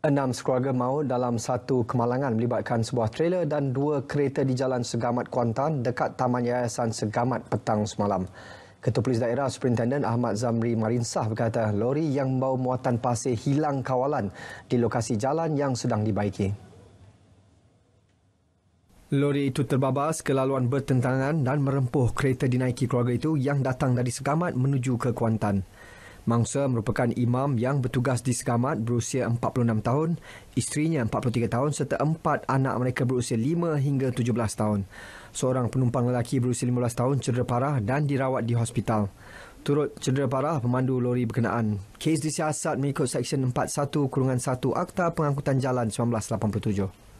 Enam sekeluarga maut dalam satu kemalangan melibatkan sebuah trailer dan dua kereta di Jalan Segamat Kuantan dekat Taman Yayasan Segamat petang semalam. Ketua Polis Daerah Superintendent Ahmad Zamri Marinsah berkata lori yang membawa muatan pasir hilang kawalan di lokasi jalan yang sedang dibaiki. Lori itu terbabas ke laluan bertentangan dan merempuh kereta dinaiki keluarga itu yang datang dari Segamat menuju ke Kuantan. Mangsa merupakan imam yang bertugas di Segamat berusia 46 tahun, isterinya 43 tahun serta empat anak mereka berusia 5 hingga 17 tahun. Seorang penumpang lelaki berusia 15 tahun cedera parah dan dirawat di hospital. Turut cedera parah pemandu lori berkenaan. Kes disiasat mengikut Seksyen 41-1 Akta Pengangkutan Jalan 1987.